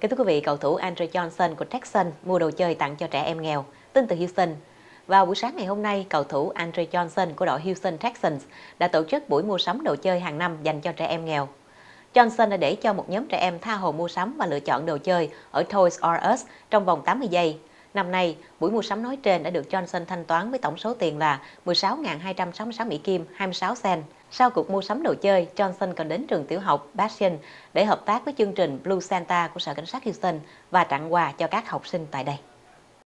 Kính thưa quý vị, cầu thủ Andre Johnson của Texans mua đồ chơi tặng cho trẻ em nghèo, tin từ Houston. Vào buổi sáng ngày hôm nay, cầu thủ Andre Johnson của đội Houston Texans đã tổ chức buổi mua sắm đồ chơi hàng năm dành cho trẻ em nghèo. Johnson đã để cho một nhóm trẻ em tha hồ mua sắm và lựa chọn đồ chơi ở Toys R Us trong vòng 80 giây. Năm nay, buổi mua sắm nói trên đã được Johnson thanh toán với tổng số tiền là 16.266 Mỹ Kim, 26 cent. Sau cuộc mua sắm đồ chơi, Johnson còn đến trường tiểu học Bastion để hợp tác với chương trình Blue Santa của Sở Cảnh sát Houston và tặng quà cho các học sinh tại đây.